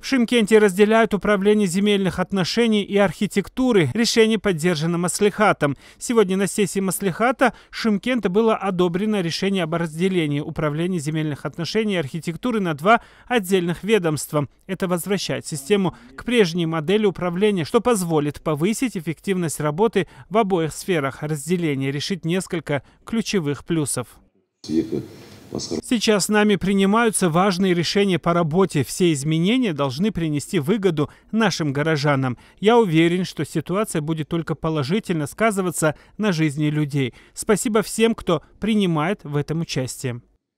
В Шимкенте разделяют управление земельных отношений и архитектуры. Решение поддержано Маслихатом. Сегодня на сессии Маслихата Шимкента было одобрено решение об разделении управления земельных отношений и архитектуры на два отдельных ведомства. Это возвращает систему к прежней модели управления, что позволит повысить эффективность работы в обоих сферах. Разделение решит несколько ключевых плюсов. Сейчас нами принимаются важные решения по работе. Все изменения должны принести выгоду нашим горожанам. Я уверен, что ситуация будет только положительно сказываться на жизни людей. Спасибо всем, кто принимает в этом участие.